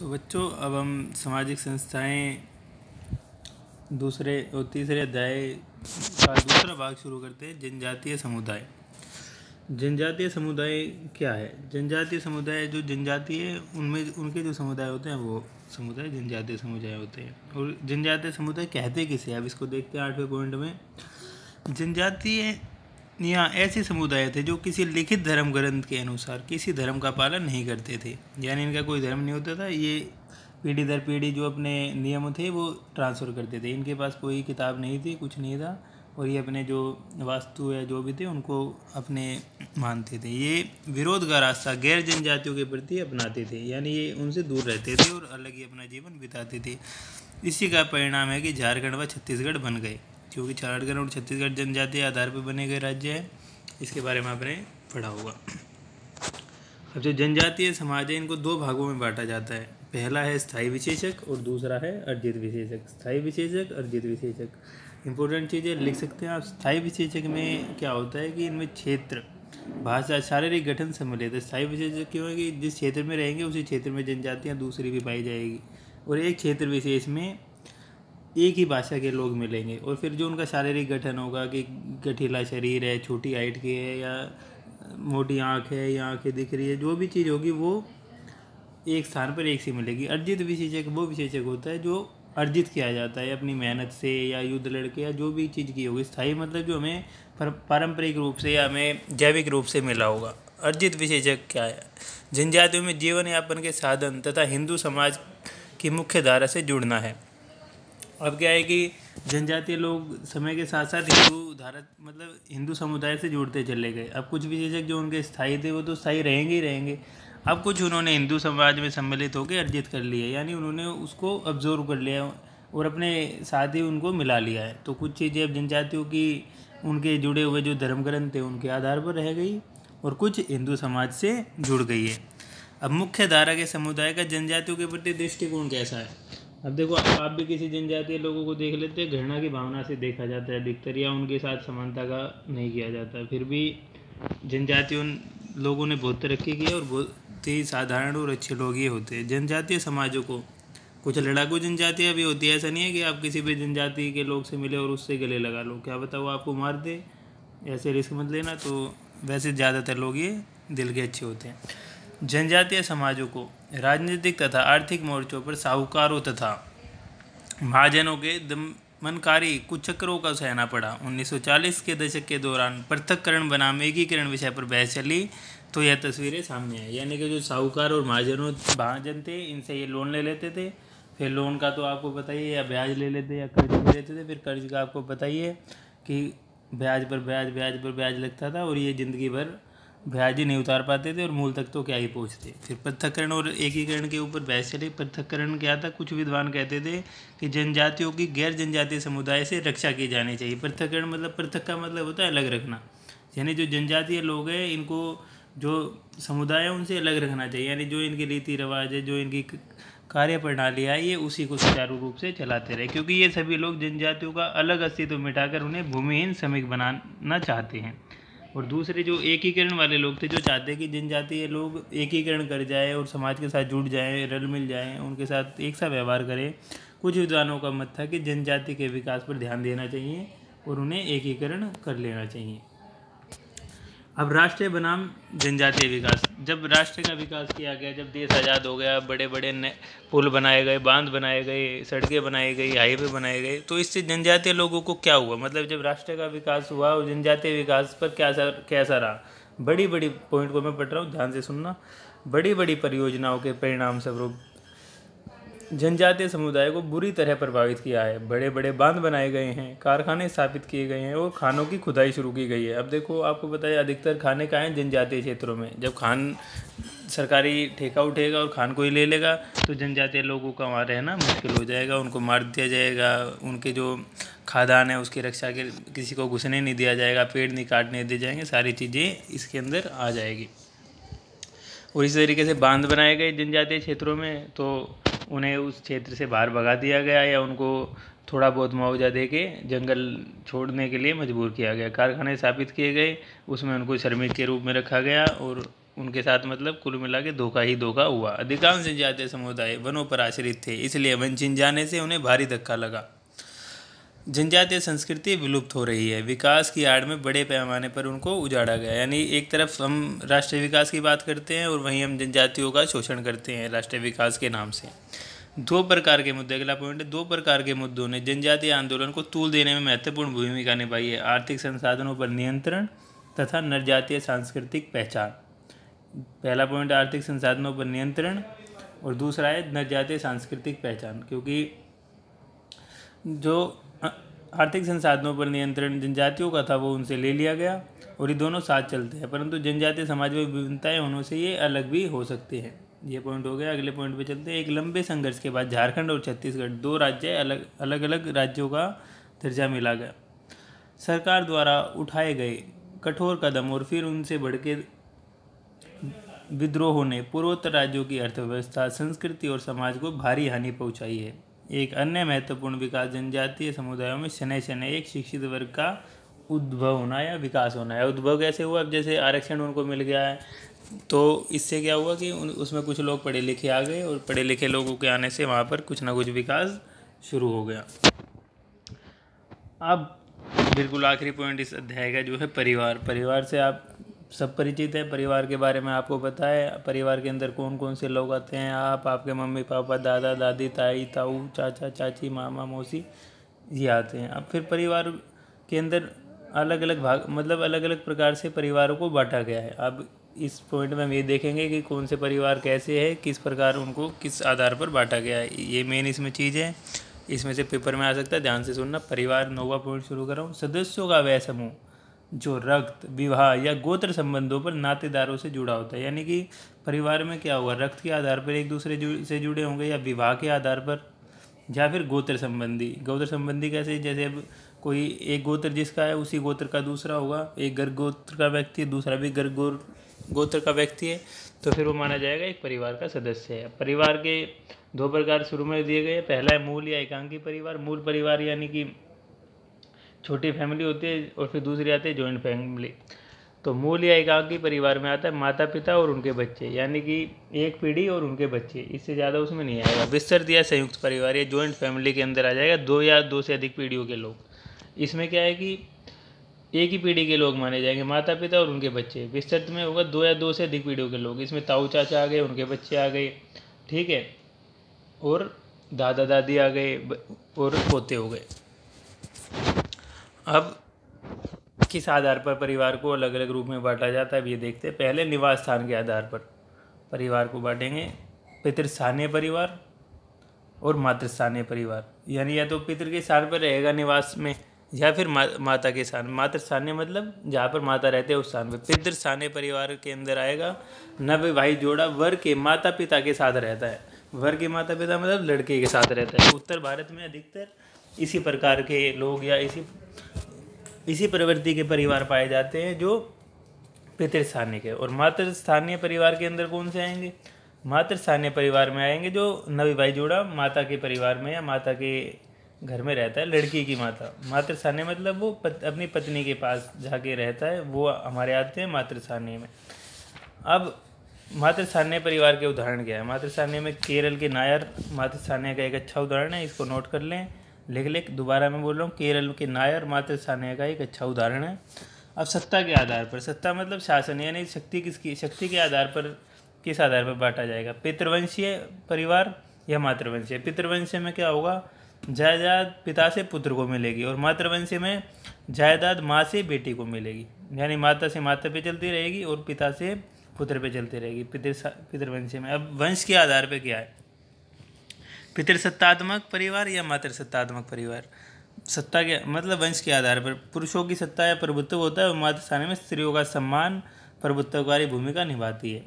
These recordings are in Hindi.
तो बच्चों अब हम सामाजिक संस्थाएं दूसरे और तीसरे अध्याय का दूसरा भाग शुरू करते हैं जनजातीय समुदाय जनजातीय समुदाय क्या है जनजातीय समुदाय जो जनजातीय उनमें उनके जो समुदाय होते हैं वो समुदाय जनजातीय समुदाय होते हैं और जनजातीय समुदाय कहते किसे अब इसको देखते हैं आठवें पॉइंट में जनजातीय यहाँ ऐसे समुदाय थे जो किसी लिखित धर्म ग्रंथ के अनुसार किसी धर्म का पालन नहीं करते थे यानी इनका कोई धर्म नहीं होता था ये पीढ़ी दर पीढ़ी जो अपने नियम थे वो ट्रांसफ़र करते थे इनके पास कोई किताब नहीं थी कुछ नहीं था और ये अपने जो वास्तु या जो भी थे उनको अपने मानते थे ये विरोध का रास्ता गैर जनजातियों के प्रति अपनाते थे यानी ये उनसे दूर रहते थे और अलग ही अपना जीवन बिताते थे इसी का परिणाम है कि झारखंड व छत्तीसगढ़ बन गए जो कि और छत्तीसगढ़ जनजातीय आधार पर बने गए राज्य है इसके बारे में आपने पढ़ा होगा अब जो जनजातीय समाज है इनको दो भागों में बांटा जाता है पहला है स्थाई विशेषक और दूसरा है अर्जित विशेषक स्थाई विशेषक अर्जित विशेषक इंपॉर्टेंट चीज़ें लिख सकते हैं आप स्थाई विशेषक में क्या होता है कि इनमें क्षेत्र भाषा शारीरिक गठन सम्मिलित है स्थाई विशेषक क्यों है कि जिस क्षेत्र में रहेंगे उसी क्षेत्र में जनजातियाँ दूसरी भी पाई जाएगी और एक क्षेत्र विशेष में एक ही भाषा के लोग मिलेंगे और फिर जो उनका शारीरिक गठन होगा कि गठीला शरीर है छोटी हाइट की है या मोटी आँख है या आँखें दिख रही है जो भी चीज़ होगी वो एक स्थान पर एक सी मिलेगी अर्जित विशेषक वो विशेषक होता है जो अर्जित किया जाता है अपनी मेहनत से या युद्ध लड़के या जो भी चीज़ की होगी स्थायी मतलब जो हमें पारंपरिक रूप से या हमें जैविक रूप से मिला होगा अर्जित विशेषक क्या है जनजातियों में जीवन यापन के साधन तथा हिंदू समाज की मुख्य धारा से जुड़ना है अब क्या है कि जनजातीय लोग समय के साथ साथ हिंदू धारा मतलब हिंदू समुदाय से जुड़ते चले गए अब कुछ विशेषज्ञ जो उनके स्थायी थे वो तो स्थायी रहेंगे ही रहेंगे अब कुछ उन्होंने हिंदू समाज में सम्मिलित होकर अर्जित कर लिया यानी उन्होंने उसको ऑब्जर्व कर लिया और अपने साथ ही उनको मिला लिया है तो कुछ चीज़ें अब जनजातियों की उनके जुड़े हुए जो धर्म ग्रंथ थे उनके आधार पर रह गई और कुछ हिंदू समाज से जुड़ गई है अब मुख्य धारा के समुदाय का जनजातियों के प्रति दृष्टिकोण कैसा है अब देखो आप भी किसी जनजातीय लोगों को देख लेते हैं घृणा की भावना से देखा जाता है अधिकतर या उनके साथ समानता का नहीं किया जाता फिर भी जनजाति उन लोगों ने बहुत तरक्की की है और बहुत ही साधारण और अच्छे लोग ही होते हैं जनजातीय समाजों को कुछ लड़ाकू जनजातियाँ भी होती है ऐसा नहीं है कि आप किसी भी जनजाति के लोग से मिले और उससे गले लगा लो क्या बताओ आपको मार दे ऐसे रिस्क मत लेना तो वैसे ज़्यादातर लोग ये दिल के अच्छे होते हैं जनजातीय समाजों को राजनीतिक तथा आर्थिक मोर्चों पर साहूकारों तथा महाजनों के दमनकारी कुचक्रों का सहना पड़ा 1940 के दशक के दौरान पृथककरण बनाम एकीकरण विषय पर बहस चली तो यह तस्वीरें सामने आई यानी कि जो साहूकार और महाजनों महाजन थे इनसे ये लोन ले लेते थे फिर लोन का तो आपको बताइए या ब्याज ले लेते या कर्ज ले लेते थे फिर कर्ज का आपको बताइए कि ब्याज पर ब्याज ब्याज पर ब्याज लगता था और ये ज़िंदगी भर ब्याजे नहीं उतार पाते थे और मूल तक तो क्या ही पहुँचते फिर पृथककरण और एकीकरण के ऊपर बहस चली पृथककरण क्या था कुछ विद्वान कहते थे कि जनजातियों की गैर जनजातीय समुदाय से रक्षा की जानी चाहिए पृथककरण मतलब पृथक का मतलब होता है अलग रखना यानी जो जनजातीय लोग हैं इनको जो समुदाय है उनसे अलग रखना चाहिए यानी जो इनके रीति रिवाज है जो इनकी कार्य प्रणाली है ये उसी को सुचारू रूप से चलाते रहे क्योंकि ये सभी लोग जनजातियों का अलग अस्तित्व मिटाकर उन्हें भूमिहीन श्रमिक बनाना चाहते हैं और दूसरे जो एकीकरण वाले लोग थे जो चाहते कि ये लोग एकीकरण कर जाए और समाज के साथ जुड़ जाएँ रल मिल जाएँ उनके साथ एक सा व्यवहार करें कुछ विद्वानों का मत था कि जनजाति के विकास पर ध्यान देना चाहिए और उन्हें एकीकरण कर लेना चाहिए अब राष्ट्रीय बनाम जनजातीय विकास जब राष्ट्र का विकास किया गया जब देश आज़ाद हो गया बड़े बड़े पुल बनाए गए बांध बनाए गए सड़कें बनाई गई हाईवे बनाए गए तो इससे जनजातीय लोगों को क्या हुआ मतलब जब राष्ट्र का विकास हुआ और जनजातीय विकास पर क्या असर कैसा रहा बड़ी बड़ी पॉइंट को मैं पढ़ रहा हूँ ध्यान से सुनना बड़ी बड़ी परियोजनाओं के परिणाम स्वरूप जनजातीय समुदाय को बुरी तरह प्रभावित किया है बड़े बड़े बांध बनाए गए हैं कारखाने स्थापित किए गए हैं और खानों की खुदाई शुरू की गई है अब देखो आपको बताया अधिकतर खाने का है जनजातीय क्षेत्रों में जब खान सरकारी ठेका उठेगा और खान को ही ले लेगा तो जनजातीय लोगों का वहाँ रहना मुश्किल हो जाएगा उनको मार दिया जाएगा उनके जो खादान है उसकी रक्षा के किसी को घुसने नहीं दिया जाएगा पेड़ नहीं काटने दिए जाएंगे सारी चीज़ें इसके अंदर आ जाएगी और इसी तरीके से बांध बनाए गए जनजातीय क्षेत्रों में तो उन्हें उस क्षेत्र से बाहर भगा दिया गया या उनको थोड़ा बहुत मुआवजा दे के जंगल छोड़ने के लिए मजबूर किया गया कारखाने स्थापित किए गए उसमें उनको श्रमिक के रूप में रखा गया और उनके साथ मतलब कुल मिला के धोखा ही धोखा हुआ अधिकांश जनजातीय समुदाय वनों पर आश्रित थे इसलिए वंचित जाने से उन्हें भारी धक्का लगा जनजातीय संस्कृति विलुप्त हो रही है विकास की आड़ में बड़े पैमाने पर उनको उजाड़ा गया यानी एक तरफ हम राष्ट्रीय विकास की बात करते हैं और वहीं हम जनजातियों का शोषण करते हैं राष्ट्रीय विकास के नाम से दो प्रकार के मुद्दे अगला पॉइंट है दो प्रकार के मुद्दों ने जनजातीय आंदोलन को तूल देने में महत्वपूर्ण भूमिका निभाई है आर्थिक संसाधनों पर नियंत्रण तथा नरजातीय सांस्कृतिक पहचान पहला पॉइंट आर्थिक संसाधनों पर नियंत्रण और दूसरा है नरजातीय सांस्कृतिक पहचान क्योंकि जो आर्थिक संसाधनों पर नियंत्रण जनजातियों का था वो उनसे ले लिया गया और ये दोनों साथ चलते हैं परंतु जनजातीय समाज में विभिन्नताएं होने से ये अलग भी हो सकते हैं ये पॉइंट हो गया अगले पॉइंट पे चलते हैं एक लंबे संघर्ष के बाद झारखंड और छत्तीसगढ़ दो राज्य अलग अलग अलग राज्यों का दर्जा मिला गया सरकार द्वारा उठाए गए कठोर कदम और फिर उनसे बढ़ के विद्रोहों ने पूर्वोत्तर राज्यों की अर्थव्यवस्था संस्कृति और समाज को भारी हानि पहुंचाई है एक अन्य महत्वपूर्ण विकास जनजातीय समुदायों में शनै शनै एक शिक्षित वर्ग का उद्भव होना या विकास होना है उद्भव कैसे हुआ अब जैसे आरक्षण उनको मिल गया है तो इससे क्या हुआ कि उसमें कुछ लोग पढ़े लिखे आ गए और पढ़े लिखे लोगों के आने से वहाँ पर कुछ ना कुछ विकास शुरू हो गया अब बिल्कुल आखिरी पॉइंट इस अध्याय का जो है परिवार परिवार से आप सब परिचित है परिवार के बारे में आपको पता है परिवार के अंदर कौन कौन से लोग आते हैं आप आपके मम्मी पापा दादा दादी ताई ताऊ चाचा चाची मामा मौसी ये आते हैं अब फिर परिवार के अंदर अलग अलग भाग मतलब अलग अलग प्रकार से परिवारों को बांटा गया है अब इस पॉइंट में हम ये देखेंगे कि कौन से परिवार कैसे है किस प्रकार उनको किस आधार पर बांटा गया है ये मेन इसमें चीज़ है इसमें से पेपर में आ सकता है ध्यान से सुनना परिवार नोवा पॉइंट शुरू कर रहा हूँ सदस्यों का वह समूह जो रक्त विवाह या गोत्र संबंधों पर नातेदारों से जुड़ा होता है यानी कि परिवार में क्या हुआ रक्त के आधार पर एक दूसरे जु, से जुड़े होंगे या विवाह के आधार पर या फिर गोत्र संबंधी गोत्र संबंधी कैसे जैसे अब कोई एक गोत्र जिसका है उसी गोत्र का दूसरा होगा एक गर्ग गोत्र का व्यक्ति दूसरा भी गर्ग गोत्र का व्यक्ति है तो फिर वो माना जाएगा एक परिवार का सदस्य है परिवार के दो प्रकार शुरू में दिए गए पहला है मूल या एकांकी परिवार मूल परिवार यानी कि छोटी फैमिली होती है और फिर दूसरी आती है जॉइंट फैमिली तो मूल या एकाकी परिवार में आता है माता पिता और उनके बच्चे यानी कि एक पीढ़ी और उनके बच्चे इससे ज़्यादा उसमें नहीं आएगा विस्तृत या संयुक्त परिवार या जॉइंट फैमिली के अंदर आ जाएगा दो या दो से अधिक पीढ़ियों के लोग इसमें क्या है कि एक ही पीढ़ी के लोग माने जाएंगे माता पिता और उनके बच्चे विस्तृत में होगा दो या दो से अधिक पीढ़ियों के लोग इसमें ताऊ चाचा आ गए उनके बच्चे आ गए ठीक है और दादा दादी आ गए और पोते हो गए अब किस आधार पर परिवार को अलग अलग रूप में बांटा जाता है अब ये देखते हैं पहले निवास स्थान के आधार पर परिवार को बांटेंगे पितृस्थानीय परिवार और मातृस्थानीय परिवार यानी या तो पितृ के स्थान पर रहेगा निवास में या फिर मा, माता के स्थान मातृस्थानीय मतलब जहाँ पर माता रहते हैं उस स्थान पर पितृस्थानीय परिवार के अंदर आएगा नव भाई जोड़ा वर के माता पिता के साथ रहता है वर के माता पिता मतलब लड़के के साथ रहता है उत्तर भारत में अधिकतर इसी प्रकार के लोग या इसी इसी प्रवृत्ति के परिवार पाए जाते हैं जो पितृस्थानिक है और स्थानीय परिवार के अंदर कौन से आएंगे स्थानीय परिवार में आएंगे जो नवी भाई जोड़ा माता के परिवार में या माता के घर में रहता है लड़की की माता स्थानीय मतलब वो पत, अपनी पत्नी के पास जाके रहता है वो हमारे आते हैं स्थानीय में अब स्थानीय परिवार के उदाहरण क्या है स्थानीय में केरल के नायर स्थानीय का एक अच्छा उदाहरण है इसको नोट कर लें लिख लिख दोबारा मैं बोल रहा हूँ केरल के नायर मात्र सान्या का एक अच्छा उदाहरण है अब सत्ता के आधार पर सत्ता मतलब शासन यानी शक्ति किसकी शक्ति के आधार पर किस आधार पर बांटा जाएगा पितृवंशीय परिवार या मातृवंशीय पितृवंशीय में क्या होगा जायदाद पिता से पुत्र को मिलेगी और मातृवंश में जायदाद माँ से बेटी को मिलेगी यानी माता से माता पे चलती रहेगी और पिता से पुत्र पे चलती रहेगी पितृ पितृवंश में अब वंश के आधार पर क्या है पितृसत्तात्मक परिवार या मातृसत्तात्मक परिवार सत्ता के मतलब वंश के आधार पर पुरुषों की सत्ता या प्रभुत्व होता है मातृस्थान में स्त्रियों का सम्मान प्रभुत्वकारी भूमिका निभाती है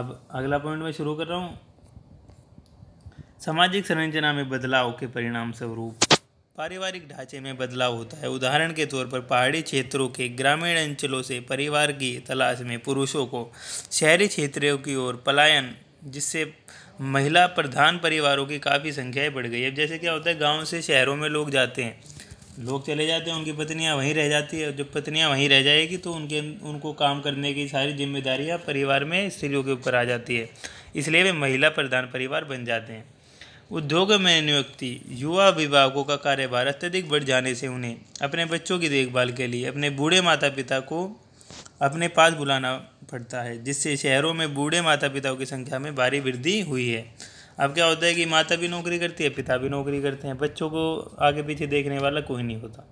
अब अगला पॉइंट मैं शुरू कर रहा हूँ सामाजिक संरचना में बदलाव के परिणाम स्वरूप पारिवारिक ढांचे में बदलाव होता है उदाहरण के तौर पर पहाड़ी क्षेत्रों के ग्रामीण अंचलों से परिवार की तलाश में पुरुषों को शहरी क्षेत्रों की ओर पलायन जिससे महिला प्रधान परिवारों की काफ़ी संख्याएं बढ़ गई अब जैसे क्या होता है गाँव से शहरों में लोग जाते हैं लोग चले जाते हैं उनकी पत्नियां वहीं रह जाती है जब पत्नियां वहीं रह जाएगी तो उनके उनको काम करने की सारी जिम्मेदारियां परिवार में स्त्रियों के ऊपर आ जाती है इसलिए वे महिला प्रधान परिवार बन जाते हैं उद्योग में नियुक्ति युवा विभागों का कार्यभार अत्यधिक बढ़ जाने से उन्हें अपने बच्चों की देखभाल के लिए अपने बूढ़े माता पिता को अपने पास बुलाना पड़ता है जिससे शहरों में बूढ़े माता पिताओं की संख्या में भारी वृद्धि हुई है अब क्या होता है कि माता भी नौकरी करती है पिता भी नौकरी करते हैं बच्चों को आगे पीछे देखने वाला कोई नहीं होता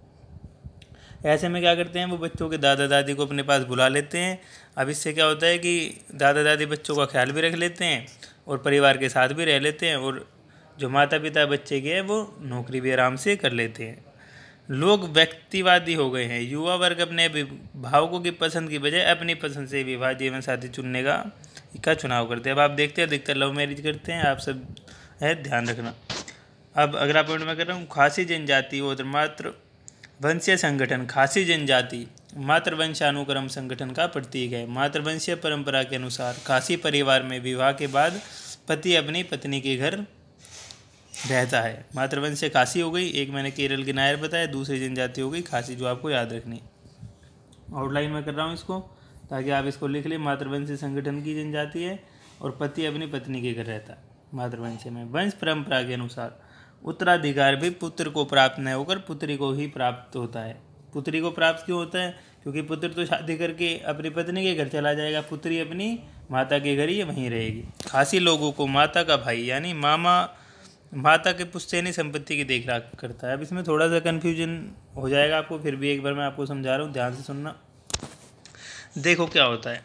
ऐसे में क्या करते हैं वो बच्चों के दादा दादी को अपने पास बुला लेते हैं अब इससे क्या होता है कि दादा दादी बच्चों का ख्याल भी रख लेते हैं और परिवार के साथ भी रह लेते हैं और जो माता पिता बच्चे के हैं वो नौकरी भी आराम से कर लेते हैं लोग व्यक्तिवादी हो गए हैं युवा वर्ग अपने भावकों की पसंद की बजाय अपनी पसंद से विवाह जीवन साथी चुनने का का चुनाव करते हैं अब आप देखते हैं अधिकतर लव मैरिज करते हैं आप सब है ध्यान रखना अब अगला पॉइंट मैं कर रहा हूँ खासी जनजाति और तो मात्र वंशीय संगठन खासी जनजाति मातृवंशानुक्रम संगठन का प्रतीक है मातृवंशीय परंपरा के अनुसार खासी परिवार में विवाह के बाद पति अपनी पत्नी के घर रहता है मातृवंश से खांसी हो गई एक मैंने केरल के नायर बताया दूसरी जनजाति हो गई खांसी जो आपको याद रखनी आउटलाइन में कर रहा हूँ इसको ताकि आप इसको लिख लें मातृवंशी संगठन की जनजाति है और पति अपनी पत्नी के घर रहता मातृवंश में वंश परंपरा के अनुसार उत्तराधिकार भी पुत्र को प्राप्त न होकर पुत्री को ही प्राप्त होता है पुत्री को प्राप्त क्यों होता है क्योंकि पुत्र तो शादी करके अपनी पत्नी के घर चला जाएगा पुत्री अपनी माता के घर ही वहीं रहेगी खासी लोगों को माता का भाई यानी मामा माता के पुस्तैनी संपत्ति की देख राख करता है अब इसमें थोड़ा सा कन्फ्यूजन हो जाएगा आपको फिर भी एक बार मैं आपको समझा रहा हूँ ध्यान से सुनना देखो क्या होता है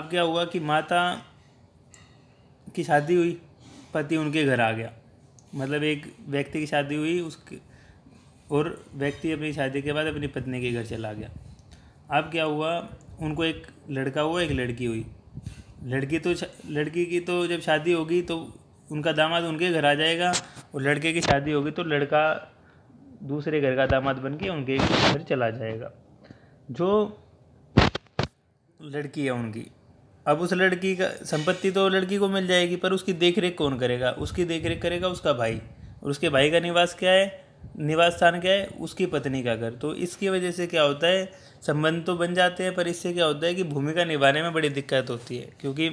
अब क्या हुआ कि माता की शादी हुई पति उनके घर आ गया मतलब एक व्यक्ति की शादी हुई उसके और व्यक्ति अपनी शादी के बाद अपनी पत्नी के घर चला गया अब क्या हुआ उनको एक लड़का हुआ एक लड़की हुई लड़की तो लड़की की तो जब शादी होगी तो उनका दामाद उनके घर आ जाएगा और लड़के की शादी होगी तो लड़का दूसरे घर का दामाद बन के उनके घर चला जाएगा जो लड़की है उनकी अब उस लड़की का संपत्ति तो लड़की को मिल जाएगी पर उसकी रेख कौन करेगा उसकी रेख करेगा उसका भाई और उसके भाई का निवास क्या है निवास स्थान क्या है उसकी पत्नी का घर तो इसकी वजह से क्या होता है संबंध तो बन जाते हैं पर इससे क्या होता है कि भूमिका निभाने में बड़ी दिक्कत होती है क्योंकि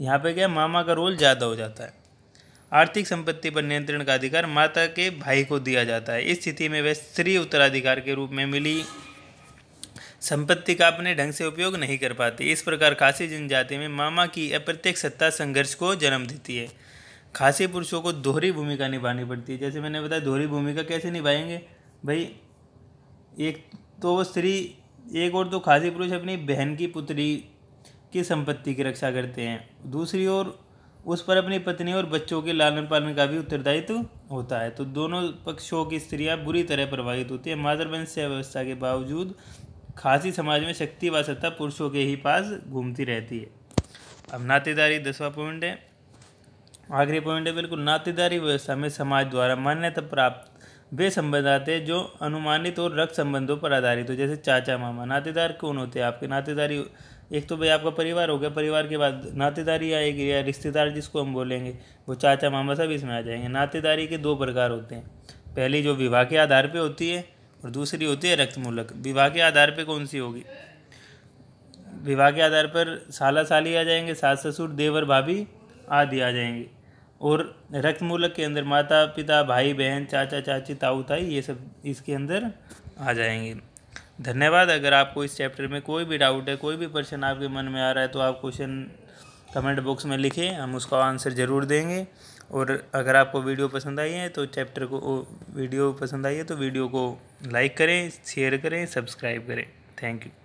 यहाँ पे क्या मामा का रोल ज़्यादा हो जाता है आर्थिक संपत्ति पर नियंत्रण का अधिकार माता के भाई को दिया जाता है इस स्थिति में वह स्त्री उत्तराधिकार के रूप में मिली संपत्ति का अपने ढंग से उपयोग नहीं कर पाती इस प्रकार खासी जनजाति में मामा की अप्रत्यक्ष सत्ता संघर्ष को जन्म देती है खासी पुरुषों को दोहरी भूमिका निभानी पड़ती है जैसे मैंने बताया दोहरी भूमिका कैसे निभाएंगे भाई एक तो वो स्त्री एक और तो खासी पुरुष अपनी बहन की पुत्री की संपत्ति की रक्षा करते हैं दूसरी ओर उस पर अपनी पत्नी और बच्चों के लालन पालन का भी उत्तरदायित्व होता है तो दोनों पक्षों की स्त्रियाँ बुरी तरह प्रभावित होती है मातृवंश व्यवस्था के बावजूद खासी समाज में शक्ति व सत्ता पुरुषों के ही पास घूमती रहती है अब नातेदारी दसवा पॉइंट है आखिरी पॉइंट है बिल्कुल नातेदारी व्यवस्था में समाज द्वारा मान्यता प्राप्त वे संबंध आते हैं जो अनुमानित और रक्त संबंधों पर आधारित हो जैसे चाचा मामा नातेदार कौन होते हैं आपके नातेदारी एक तो भाई आपका परिवार हो गया परिवार के बाद नातेदारी आएगी या रिश्तेदार जिसको हम बोलेंगे वो चाचा मामा सब इसमें आ जाएंगे नातेदारी के दो प्रकार होते हैं पहली जो विवाह के आधार पर होती है और दूसरी होती है रक्तमूलक विवाह के आधार पर कौन सी होगी विवाह के आधार पर साला साली आ जाएंगे सास ससुर देवर भाभी आदि आ जाएंगे और रक्तमूलक के अंदर माता पिता भाई बहन चाचा चाची ताऊ ताई ये सब इसके अंदर आ जाएंगे धन्यवाद अगर आपको इस चैप्टर में कोई भी डाउट है कोई भी प्रश्न आपके मन में आ रहा है तो आप क्वेश्चन कमेंट बॉक्स में लिखें हम उसका आंसर ज़रूर देंगे और अगर आपको वीडियो पसंद आई है तो चैप्टर को वीडियो पसंद आई है तो वीडियो को लाइक करें शेयर करें सब्सक्राइब करें थैंक यू